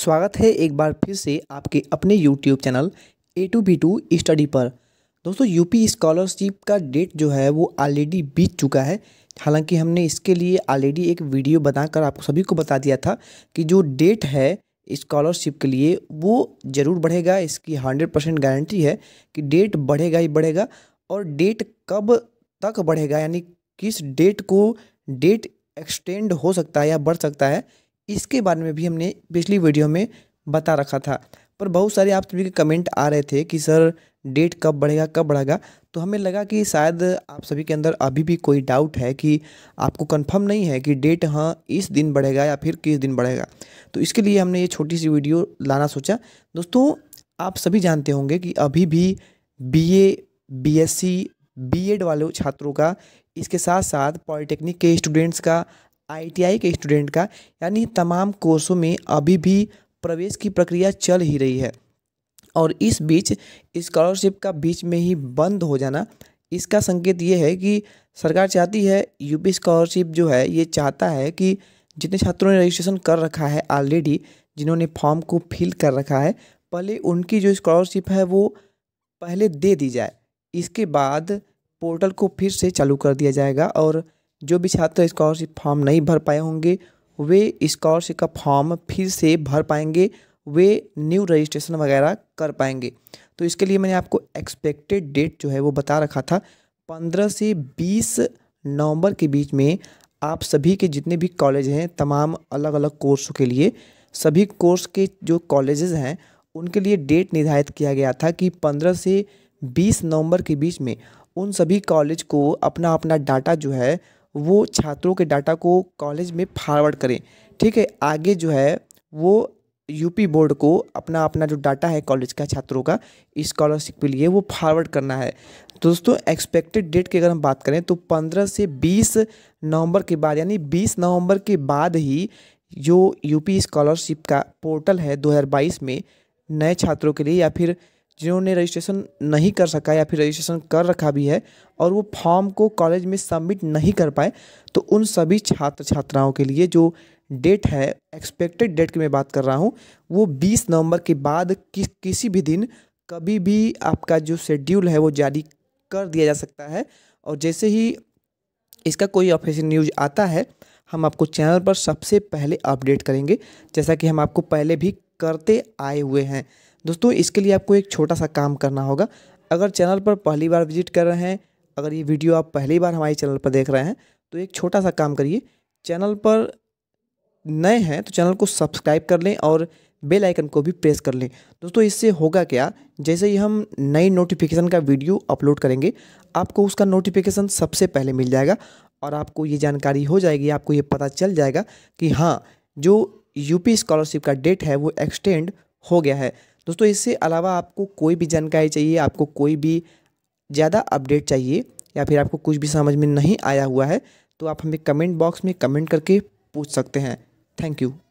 स्वागत है एक बार फिर से आपके अपने YouTube channel A two B two study पर दोस्तों यूपी स्कॉलरशिप का डेट जो है वो ऑलरेडी बीत चुका है हालांकि हमने इसके लिए ऑलरेडी एक वीडियो बनाकर आपको सभी को बता दिया था कि जो डेट है स्कॉलरशिप के लिए वो ज़रूर बढ़ेगा इसकी हंड्रेड परसेंट गारंटी है कि डेट बढ़ेगा ही बढ़ेगा और डेट कब तक बढ़ेगा यानी किस डेट को डेट एक्सटेंड हो सकता है या बढ़ सकता है इसके बारे में भी हमने पिछली वीडियो में बता रखा था पर बहुत सारे आप सभी के कमेंट आ रहे थे कि सर डेट कब बढ़ेगा कब बढ़ेगा तो हमें लगा कि शायद आप सभी के अंदर अभी भी कोई डाउट है कि आपको कंफर्म नहीं है कि डेट हाँ इस दिन बढ़ेगा या फिर किस दिन बढ़ेगा तो इसके लिए हमने ये छोटी सी वीडियो लाना सोचा दोस्तों आप सभी जानते होंगे कि अभी भी B A B S C B Ed वाले छात्रों का इसके साथ साथ पॉलिटेक्निक के स्टूडेंट्स का आईटीआई के स्टूडेंट का यानी तमाम कोर्सों में अभी भी प्रवेश की प्रक्रिया चल ही रही है और इस बीच स्कॉलरशिप का बीच में ही बंद हो जाना इसका संकेत ये है कि सरकार चाहती है यूपी स्कॉलरशिप जो है ये चाहता है कि जितने छात्रों ने रजिस्ट्रेशन कर रखा है ऑलरेडी जिन्होंने फॉर्म को फिल कर रखा है पहले उनकी जो स्कॉलरशिप है वो पहले दे दी जाए इसके बाद पोर्टल को फिर से चालू कर दिया जाएगा और जो भी छात्र स्कॉलरशिप फॉर्म नहीं भर पाए होंगे वे स्कॉलरशिप का फॉर्म फिर से भर पाएंगे वे न्यू रजिस्ट्रेशन वगैरह कर पाएंगे तो इसके लिए मैंने आपको एक्सपेक्टेड डेट जो है वो बता रखा था पंद्रह से बीस नवंबर के बीच में आप सभी के जितने भी कॉलेज हैं तमाम अलग अलग कोर्सों के लिए सभी कोर्स के जो कॉलेजेस हैं उनके लिए डेट निर्धारित किया गया था कि पंद्रह से बीस नवंबर के बीच में उन सभी कॉलेज को अपना अपना डाटा जो है वो छात्रों के डाटा को कॉलेज में फारवर्ड करें ठीक है आगे जो है वो यूपी बोर्ड को अपना अपना जो डाटा है कॉलेज का छात्रों का स्कॉलरशिप के लिए वो फारवर्ड करना है तो दोस्तों एक्सपेक्टेड डेट की अगर हम बात करें तो 15 से 20 नवंबर के बाद यानी 20 नवंबर के बाद ही जो यूपी स्कॉलरशिप का पोर्टल है 2022 में नए छात्रों के लिए या फिर जिन्होंने रजिस्ट्रेशन नहीं कर सका या फिर रजिस्ट्रेशन कर रखा भी है और वो फॉर्म को कॉलेज में सबमिट नहीं कर पाए तो उन सभी छात्र छात्राओं के लिए जो डेट है एक्सपेक्टेड डेट की मैं बात कर रहा हूँ वो 20 नवंबर के बाद कि, किसी भी दिन कभी भी आपका जो शेड्यूल है वो जारी कर दिया जा सकता है और जैसे ही इसका कोई ऑफिशियल न्यूज आता है हम आपको चैनल पर सबसे पहले अपडेट करेंगे जैसा कि हम आपको पहले भी करते आए हुए हैं दोस्तों इसके लिए आपको एक छोटा सा काम करना होगा अगर चैनल पर पहली बार विजिट कर रहे हैं अगर ये वीडियो आप पहली बार हमारे चैनल पर देख रहे हैं तो एक छोटा सा काम करिए चैनल पर नए हैं तो चैनल को सब्सक्राइब कर लें और बेल आइकन को भी प्रेस कर लें दोस्तों इससे होगा क्या जैसे ही हम नई नोटिफिकेशन का वीडियो अपलोड करेंगे आपको उसका नोटिफिकेशन सबसे पहले मिल जाएगा और आपको ये जानकारी हो जाएगी आपको ये पता चल जाएगा कि हाँ जो यूपी स्कॉलरशिप का डेट है वो एक्सटेंड हो गया है दोस्तों इससे अलावा आपको कोई भी जानकारी चाहिए आपको कोई भी ज़्यादा अपडेट चाहिए या फिर आपको कुछ भी समझ में नहीं आया हुआ है तो आप हमें कमेंट बॉक्स में कमेंट करके पूछ सकते हैं थैंक यू